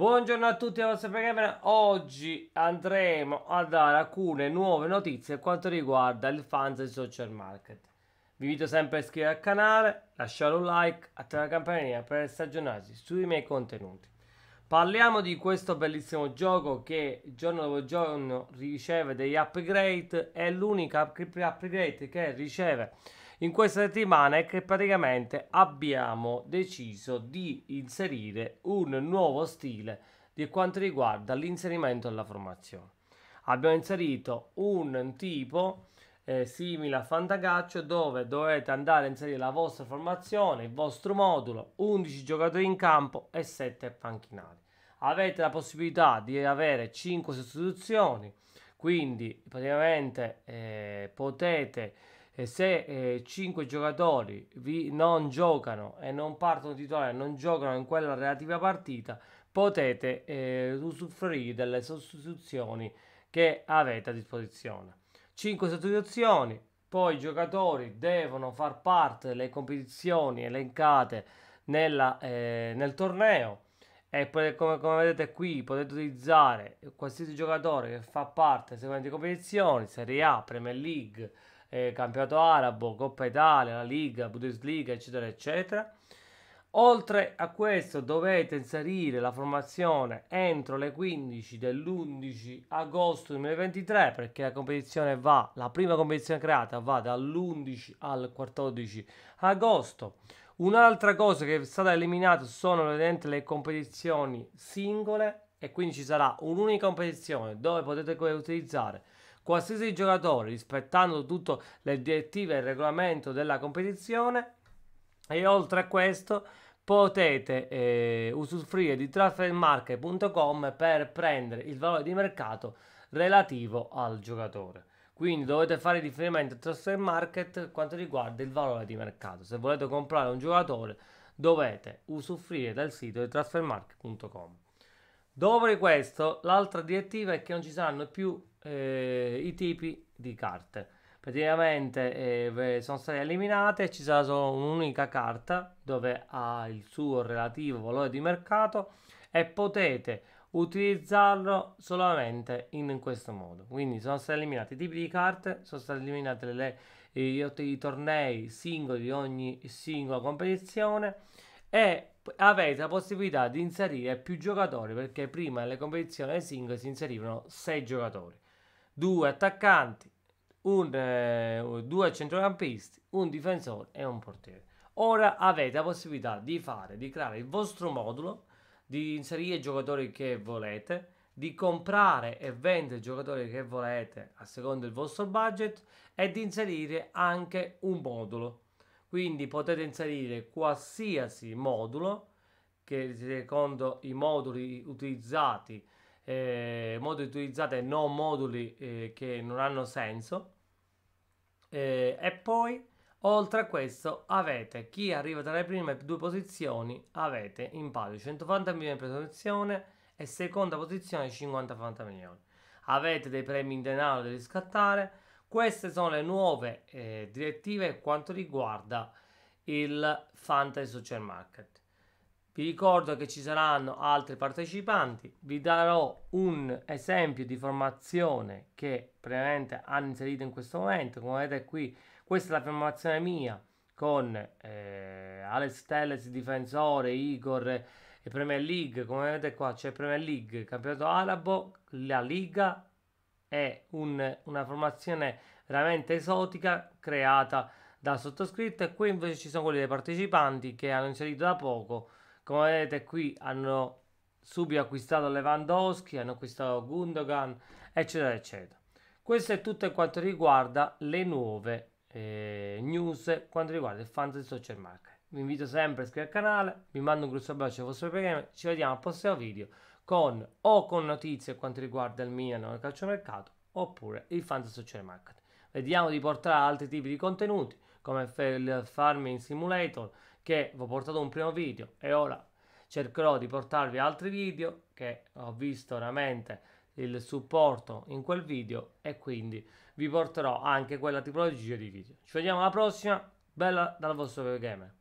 Buongiorno a tutti dalla vostra camera. Oggi andremo a dare alcune nuove notizie per quanto riguarda il fantasy social market. Vi invito sempre a iscrivervi al canale, lasciare un like, attivare la campanella per essere aggiornati sui miei contenuti. Parliamo di questo bellissimo gioco che giorno dopo giorno riceve degli upgrade. È l'unica upgrade che riceve in questa settimana è che praticamente abbiamo deciso di inserire un nuovo stile per quanto riguarda l'inserimento della formazione. Abbiamo inserito un tipo eh, simile a Fantagaccio dove dovete andare a inserire la vostra formazione, il vostro modulo, 11 giocatori in campo e 7 panchinari. Avete la possibilità di avere 5 sostituzioni, quindi praticamente eh, potete e se eh, 5 giocatori vi non giocano e non partono titolari, non giocano in quella relativa partita, potete eh, usufruire delle sostituzioni che avete a disposizione. 5 sostituzioni, poi i giocatori devono far parte delle competizioni elencate nella, eh, nel torneo e come, come, vedete qui potete utilizzare qualsiasi giocatore che fa parte delle seguenti competizioni, Serie A, Premier League, eh, campionato arabo, Coppa Italia, la Liga, Bundesliga, eccetera, eccetera. Oltre a questo dovete inserire la formazione entro le 15 dell'11 agosto 2023 perché la competizione va, la prima competizione creata va dall'11 al 14 agosto. Un'altra cosa che è stata eliminata sono le competizioni singole e quindi ci sarà un'unica competizione dove potete utilizzare qualsiasi giocatore, rispettando tutte le direttive e il regolamento della competizione. E oltre a questo potete eh, usufruire di transfermarket.com per prendere il valore di mercato relativo al giocatore. Quindi dovete fare riferimento a transfer market quanto riguarda il valore di mercato. Se volete comprare un giocatore dovete usufruire del sito di transfermarket.com. Dopo questo, l'altra direttiva è che non ci saranno più eh, i tipi di carte. Praticamente eh, sono state eliminate, ci sarà solo un'unica carta dove ha il suo relativo valore di mercato e potete utilizzarlo solamente in questo modo. Quindi sono stati eliminati i tipi di carte, sono stati eliminati le, i, i tornei singoli di ogni singola competizione e avete la possibilità di inserire più giocatori perché prima nelle competizioni single si inserivano 6 giocatori, 2 attaccanti, 2 eh, centrocampisti, un difensore e un portiere. Ora avete la possibilità di fare, di creare il vostro modulo, di inserire i giocatori che volete, di comprare e vendere i giocatori che volete a seconda del vostro budget e di inserire anche un modulo quindi potete inserire qualsiasi modulo che secondo i moduli utilizzati, eh, moduli utilizzati e non moduli eh, che non hanno senso. Eh, e poi Oltre a questo avete chi arriva tra le prime due posizioni avete in palio 180 milioni di posizione e seconda posizione 50 milioni. Avete dei premi in denaro da riscattare, queste sono le nuove eh, direttive per quanto riguarda il Fantasy Social Market. Vi ricordo che ci saranno altri partecipanti, vi darò un esempio di formazione che praticamente hanno inserito in questo momento, come vedete qui, questa è la formazione mia con eh, Alex Telles difensore, Igor e Premier League, come vedete qua c'è Premier League, campionato arabo, la Liga, è un, una formazione veramente esotica creata da sottoscritto e qui invece ci sono quelli dei partecipanti che hanno inserito da poco come vedete qui hanno subito acquistato Lewandowski hanno acquistato Gundogan eccetera eccetera questo è tutto quanto riguarda le nuove eh, news quanto riguarda il fantasy social market vi invito sempre a iscrivervi al canale, vi mando un grosso abbraccio al vostro Pegame, ci vediamo al prossimo video con o con notizie quanto riguarda il Milan nel calciomercato oppure il Fantasy Social Market. Vediamo di portare altri tipi di contenuti come il Farming Simulator che vi ho portato un primo video e ora cercherò di portarvi altri video che ho visto veramente il supporto in quel video e quindi vi porterò anche quella tipologia di video. Ci vediamo alla prossima, bella dal vostro gamer.